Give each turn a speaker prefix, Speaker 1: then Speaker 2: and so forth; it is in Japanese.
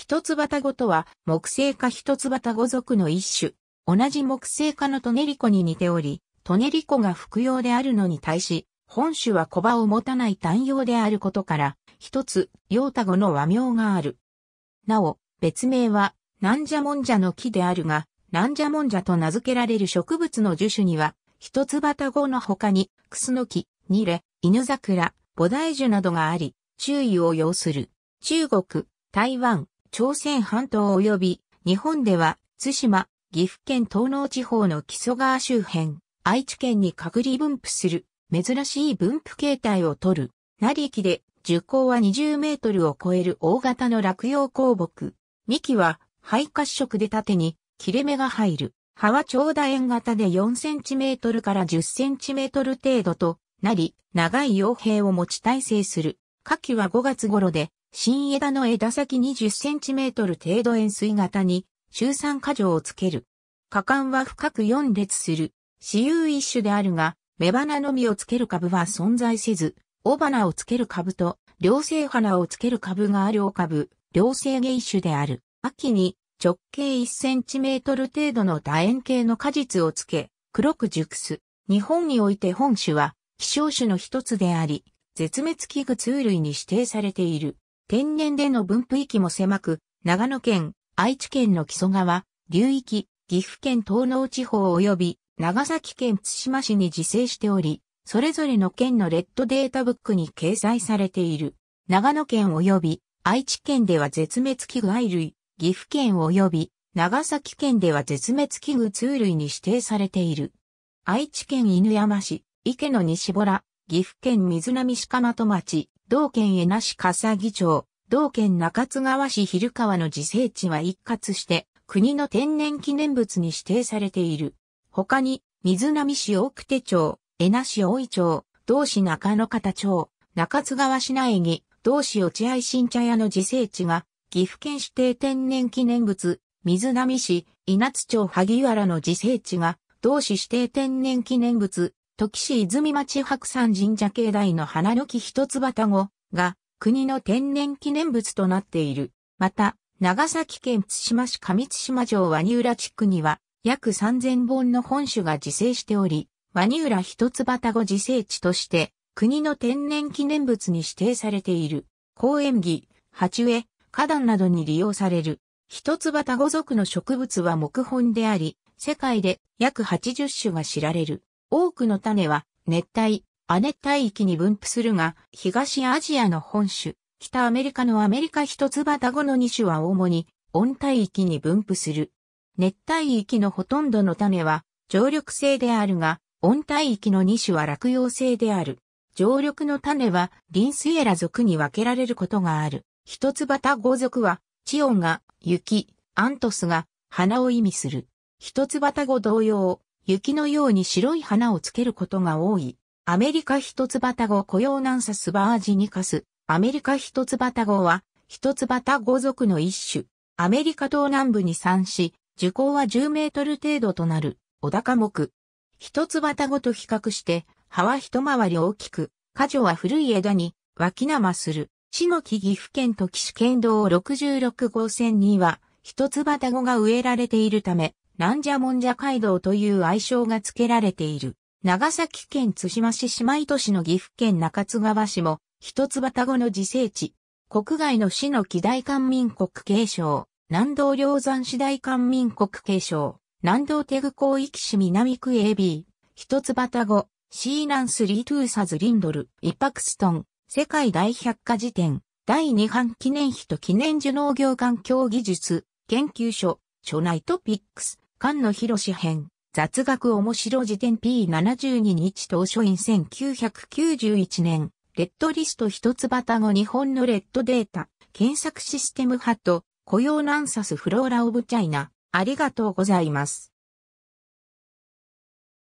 Speaker 1: 一つ旗語とは、木製科一つ旗語族の一種。同じ木製科のトネリコに似ており、トネリコが服用であるのに対し、本種は小葉を持たない単葉であることから、一つ、ー太語の和名がある。なお、別名は、なんじゃもんじゃの木であるが、なんじゃもんじゃと名付けられる植物の樹種には、一つ旗語の他に、クスノキ、ニレ、犬桜、菩提樹などがあり、注意を要する。中国、台湾、朝鮮半島及び日本では津島、岐阜県東農地方の木曽川周辺、愛知県に隔離分布する珍しい分布形態を取る。なり木で樹高は20メートルを超える大型の落葉鉱木。幹は肺褐色で縦に切れ目が入る。葉は長楕円型で4センチメートルから10センチメートル程度となり、長い傭兵を持ち体制する。夏季は5月頃で、新枝の枝先 20cm 程度円錐型に、周三箇条をつける。果敢は深く4列する。私有一種であるが、雌花のみをつける株は存在せず、雄花をつける株と、両生花をつける株があるお株、両生芸種である。秋に直径 1cm 程度の楕円形の果実をつけ、黒く熟す。日本において本種は希少種の一つであり、絶滅危惧通類に指定されている。天然での分布域も狭く、長野県、愛知県の木曽川、流域、岐阜県東農地方及び長崎県津島市に自生しており、それぞれの県のレッドデータブックに掲載されている。長野県及び愛知県では絶滅危惧愛類、岐阜県及び長崎県では絶滅危惧通類に指定されている。愛知県犬山市、池の西ボ岐阜県水波鹿的町、道県江那市笠木町、道県中津川市昼川の自生地は一括して国の天然記念物に指定されている。他に、水波市奥手町、江那市大井町、道市中野方町、中津川市内に、道市落合新茶屋の自生地が、岐阜県指定天然記念物、水波市、稲津町萩原の自生地が、同市指定天然記念物、時市泉町白山神社境内の花の木一つ旗ごが国の天然記念物となっている。また、長崎県津島市上津島城ワニ浦地区には約3000本の本種が自生しており、ワニ浦一つ旗ご自生地として国の天然記念物に指定されている。公園木、鉢植え、花壇などに利用される。一つ旗語族の植物は木本であり、世界で約80種が知られる。多くの種は熱帯、亜熱帯域に分布するが、東アジアの本種、北アメリカのアメリカ一つ葉タゴの2種は主に温帯域に分布する。熱帯域のほとんどの種は常緑性であるが、温帯域の2種は落葉性である。常緑の種はリンスエラ属に分けられることがある。一つ葉タゴ属は、地音が雪、アントスが花を意味する。一つ葉タゴ同様、雪のように白い花をつけることが多い。アメリカ一つバタゴ雇用ナンサスバージニカス。アメリカ一つバタゴは、一つバタゴ族の一種。アメリカ東南部に産し、樹高は10メートル程度となる、小高木。一つバタゴと比較して、葉は一回り大きく、果樹は古い枝に、脇生する。市の木岐阜県と騎手県道66号線には、一つバタゴが植えられているため、ランジャモンジャ街道という愛称が付けられている。長崎県津島市姉妹都市の岐阜県中津川市も、一つ葉田語の自生地。国外の市の機大官民国継承、南道梁山市大官民国継承、南道手具広域市南区 AB、一つ葉田語、シーナンスリートゥーサズリンドル、イパクストン、世界大百科事典、第二版記念碑と記念樹農業環境技術、研究所、所内トピックス。菅野博士編、雑学面白辞典 P72 日当初院1991年、レッドリスト一つタ語日本のレッドデータ、検索システム派と、雇用ナンサスフローラオブチャイナ、ありがとうございます。